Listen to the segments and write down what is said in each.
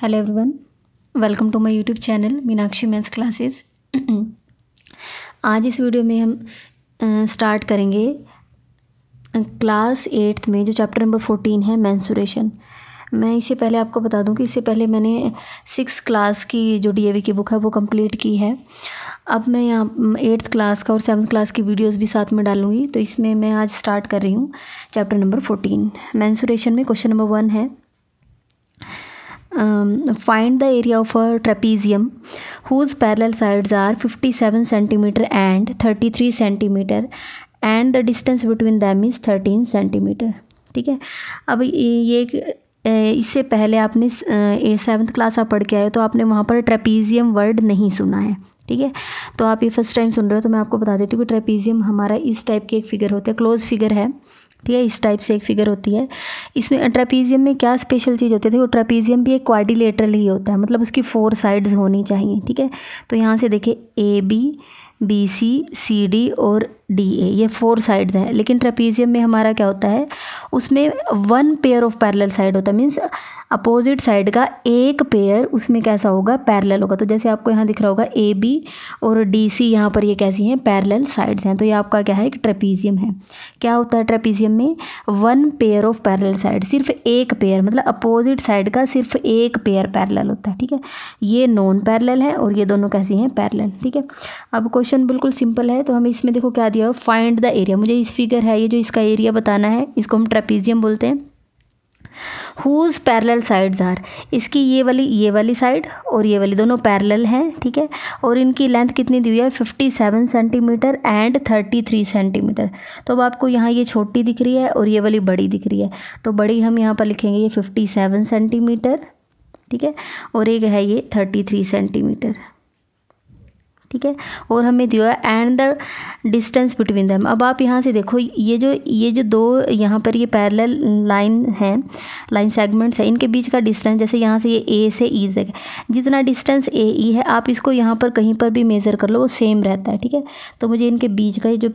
Hello everyone welcome to my YouTube channel Meenakshi men's classes आज इस video में हम स्टार्ट uh, करेंगे क्लास uh, एट्थ में जो चैप्टर नंबर फोर्टीन है मैंसुरेशन मैं इससे पहले आपको बता दूं कि इससे पहले मैंने सिक्स क्लास की जो डीएवी की बुक है वो कंप्लीट की है अब मैं यहाँ एट्थ क्लास का और सेवन्थ क्लास की वीडियोस भी साथ में डालूंगी तो इसमें मैं आज स्टार्ट कर रही हूँ चैप्टर नंबर फोर्टीन मैंसुरेशन में क्वेश्चन नंबर वन है um, find the area of a trapezium whose parallel sides are 57 cm and 33 cm and the distance between them is 13 cm ठीक है अब ये इससे पहले आपने सेवन्थ क्लास आप पढ़ के आए तो आपने वहाँ पर ट्रेपीजियम वर्ड नहीं सुना है ठीक है तो आप ये फर्स्ट टाइम सुन रहे हो तो मैं आपको बता देती हूँ कि ट्रेपीजियम हमारा इस टाइप के एक फिगर होते हैं क्लोज फिगर है ठीक है इस टाइप से एक फिगर होती है इसमें ट्रेपीजियम में क्या स्पेशल चीज़ होती है वो ट्रेपीजियम भी एक क्वारिलेटरल ही होता है मतलब उसकी फोर साइड्स होनी चाहिए ठीक है तो यहाँ से देखिए A B B C C D और डी ए ये फोर साइड्स हैं लेकिन ट्रेपीजियम में हमारा क्या होता है उसमें one pair of parallel side होता है मीन्स अपोजिट साइड का एक पेयर उसमें कैसा होगा पैरेलल होगा तो जैसे आपको यहाँ दिख रहा होगा ए बी और डी सी यहाँ पर ये कैसी हैं पैरेलल साइड्स हैं तो ये आपका क्या है एक ट्रेपीजियम है क्या होता है ट्रेपीजियम में one pair of parallel side सिर्फ एक पेयर मतलब अपोजिट साइड का सिर्फ एक पेयर पैरल होता है ठीक है ये नॉन पैरल है और ये दोनों कैसी हैं पैरल ठीक है अब क्वेश्चन बिल्कुल सिंपल है तो हम इसमें देखो क्या दिया हो फाइंड द एरिया मुझे इस फिगर है ये जो इसका एरिया बताना है इसको हम ट्रेपीजियम बोलते हैं हुज़ पैरेलल साइड्स आर इसकी ये वाली ये वाली साइड और ये वाली दोनों पैरेलल हैं ठीक है थीके? और इनकी लेंथ कितनी दी हुई है fifty seven centimetre and thirty three centimetre तो अब आपको यहाँ ये छोटी दिख रही है और ये वाली बड़ी दिख रही है तो बड़ी हम यहाँ पर लिखेंगे ये फिफ्टी सेवन सेंटीमीटर ठीक है और एक है ये थर्टी थ्री सेंटीमीटर ठीक है और हमें दिया है and the distance between them अब आप यहाँ से देखो ये जो ये जो दो यहाँ पर ये पैरल लाइन है लाइन सेगमेंट्स है इनके बीच का डिस्टेंस जैसे यहाँ से ये ए से ई e तक जितना डिस्टेंस ए ई है आप इसको यहाँ पर कहीं पर भी मेज़र कर लो वो सेम रहता है ठीक है तो मुझे इनके बीच का ये जो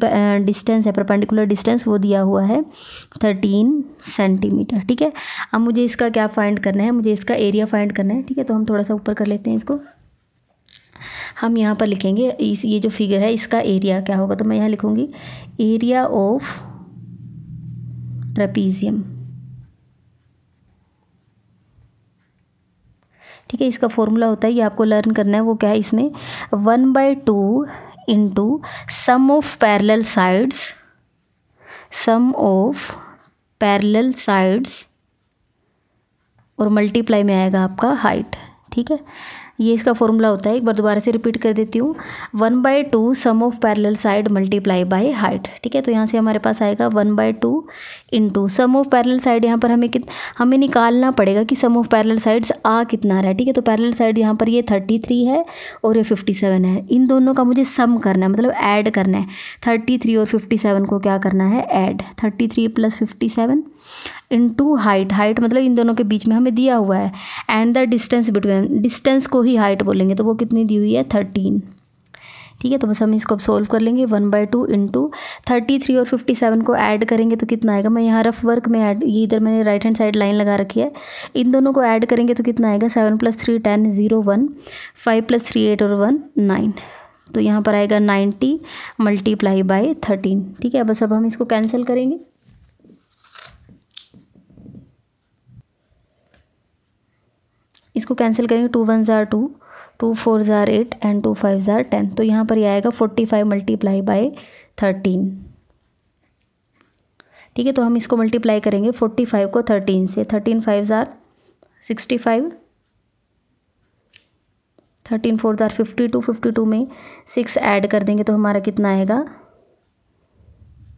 डिस्टेंस है परपेंडिकुलर डिस्टेंस वो दिया हुआ है थर्टीन सेंटीमीटर ठीक है अब मुझे इसका क्या फाइंड करना है मुझे इसका एरिया फाइंड करना है ठीक है तो हम थोड़ा सा ऊपर कर लेते हैं इसको हम यहाँ पर लिखेंगे इस ये जो फिगर है इसका एरिया क्या होगा तो मैं यहाँ लिखूँगी एरिया ऑफ ट्रपीजियम ठीक है इसका फॉर्मूला होता है ये आपको लर्न करना है वो क्या है इसमें one by two into sum of parallel sides sum of parallel sides और मल्टीप्लाई में आएगा आपका हाइट ठीक है ये इसका फॉर्मूला होता है एक बार दोबारा से रिपीट कर देती हूँ one by two sum of parallel side multiply by height ठीक है तो यहाँ से हमारे पास आएगा one by two into sum of parallel side यहाँ पर हमें कित हमें निकालना पड़ेगा कि सम ऑफ पैरेलल साइड्स आ कितना रहा है ठीक है तो पैरेलल साइड यहाँ पर ये थर्टी थ्री है और ये फिफ्टी सेवन है इन दोनों का मुझे सम करना है मतलब ऐड करना है थर्टी थ्री और फिफ्टी सेवन को क्या करना है add thirty three plus fifty seven into height height मतलब इन दोनों के बीच में हमें दिया हुआ है and the distance between distance को ही हाइट बोलेंगे तो वो कितनी दी हुई है थर्टीन ठीक है तो बस हम इसको अब सोल्व कर लेंगे one by two into thirty three और फिफ्टी सेवन को ऐड करेंगे तो कितना आएगा मैं यहाँ रफ वर्क में ऐड ये इधर मैंने राइट हैंड साइड लाइन लगा रखी है इन दोनों को ऐड करेंगे तो कितना आएगा seven plus three ten zero one five plus three eight और वन नाइन तो यहाँ पर आएगा नाइन्टी मल्टीप्लाई बाय थर्टीन ठीक है बस अब हम इसको कैंसिल करेंगे इसको कैंसिल करेंगे टू वन ज़ार टू टू फोर ज़ार एट एंड टू फाइव ज़ार टेन तो यहाँ पर ये आएगा forty five multiply by thirteen ठीक है तो हम इसको मल्टीप्लाई करेंगे फोर्टी फाइव को थर्टीन से थर्टीन फाइव ज़ार सिक्सटी फाइव थर्टीन फोर ज़ार फिफ्टी टू फिफ्टी टू में सिक्स ऐड कर देंगे तो हमारा कितना आएगा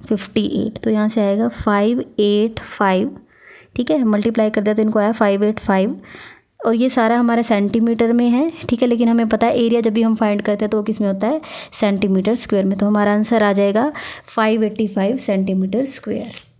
फिफ्टी एट तो यहाँ से आएगा फाइव एट फाइव ठीक है मल्टीप्लाई कर दिया तो इनको आया फाइव एट फाइव और ये सारा हमारा सेंटीमीटर में है ठीक है लेकिन हमें पता है एरिया जब भी हम फाइंड करते हैं तो वो किस में होता है सेंटीमीटर स्क्वायर में तो हमारा आंसर आ जाएगा five eighty five centimetre square